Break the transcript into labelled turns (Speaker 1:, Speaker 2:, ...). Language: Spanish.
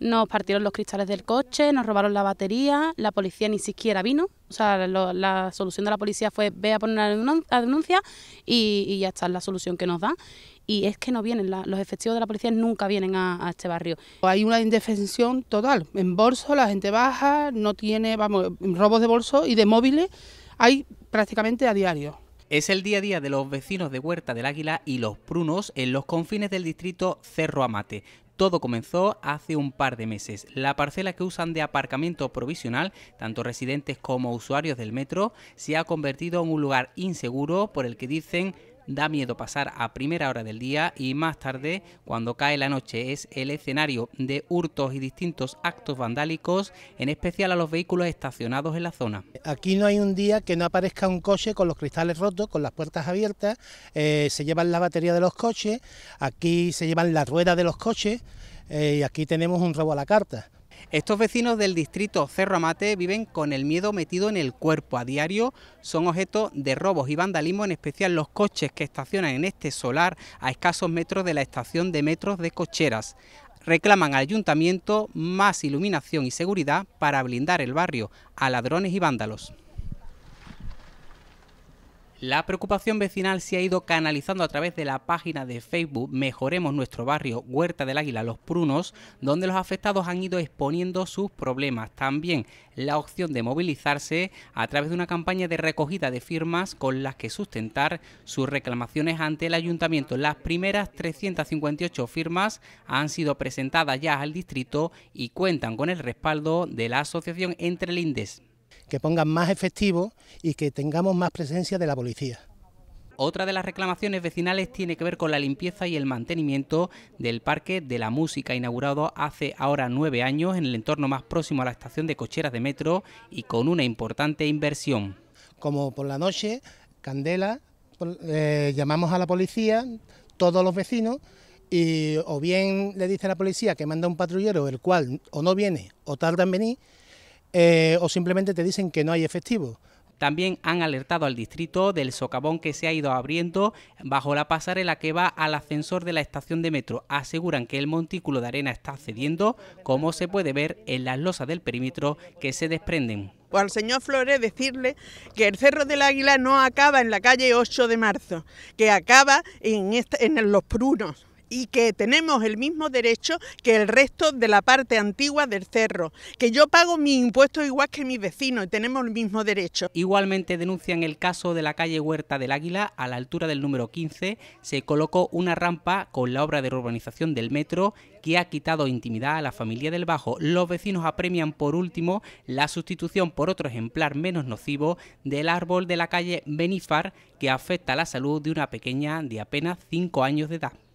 Speaker 1: Nos partieron los cristales del coche, nos robaron la batería, la policía ni siquiera vino. O sea, la solución de la policía fue ve a poner una denuncia y, ya está la solución que nos da Y es que no vienen, los efectivos de la policía nunca vienen a, este barrio. Hay una indefensión total. En bolso la gente baja, no tiene, vamos, robos de bolso y de móviles hay prácticamente a diario. Es el día a día de los vecinos de Huerta del Águila y Los Prunos en los confines del distrito Cerro Amate, todo comenzó hace un par de meses. La parcela que usan de aparcamiento provisional, tanto residentes como usuarios del metro, se ha convertido en un lugar inseguro por el que dicen da miedo pasar a primera hora del día y más tarde, cuando cae la noche, es el escenario de hurtos y distintos actos vandálicos, en especial a los vehículos estacionados en la zona.
Speaker 2: Aquí no hay un día que no aparezca un coche con los cristales rotos, con las puertas abiertas, eh, se llevan la batería de los coches, aquí se llevan las ruedas de los coches eh, y aquí tenemos un robo a la carta.
Speaker 1: Estos vecinos del distrito Cerro Amate viven con el miedo metido en el cuerpo. A diario son objeto de robos y vandalismo, en especial los coches que estacionan en este solar a escasos metros de la estación de metros de cocheras. Reclaman al ayuntamiento más iluminación y seguridad para blindar el barrio a ladrones y vándalos. La preocupación vecinal se ha ido canalizando a través de la página de Facebook Mejoremos nuestro barrio Huerta del Águila Los Prunos, donde los afectados han ido exponiendo sus problemas. También la opción de movilizarse a través de una campaña de recogida de firmas con las que sustentar sus reclamaciones ante el ayuntamiento. Las primeras 358 firmas han sido presentadas ya al distrito y cuentan con el respaldo de la asociación Entre Lindes
Speaker 2: que pongan más efectivo... y que tengamos más presencia de la policía.
Speaker 1: Otra de las reclamaciones vecinales tiene que ver con la limpieza y el mantenimiento del Parque de la Música, inaugurado hace ahora nueve años en el entorno más próximo a la estación de cocheras de metro y con una importante
Speaker 2: inversión. Como por la noche, Candela, eh, llamamos a la policía, todos los vecinos, y o bien le dice a la policía que manda un patrullero, el cual o no viene o tarda en venir, eh, o simplemente te dicen que no hay efectivo.
Speaker 1: También han alertado al distrito del socavón que se ha ido abriendo bajo la pasarela que va al ascensor de la estación de metro. Aseguran que el montículo de arena está cediendo, como se puede ver en las losas del perímetro que se desprenden. O pues al señor Flores decirle que el Cerro del Águila no acaba en la calle 8 de marzo, que acaba en, en los Prunos y que tenemos el mismo derecho que el resto de la parte antigua del cerro, que yo pago mi impuesto igual que mis vecinos y tenemos el mismo derecho. Igualmente denuncian el caso de la calle Huerta del Águila, a la altura del número 15 se colocó una rampa con la obra de urbanización del metro que ha quitado intimidad a la familia del Bajo. Los vecinos apremian por último la sustitución por otro ejemplar menos nocivo del árbol de la calle Benifar que afecta la salud de una pequeña de apenas 5 años de edad.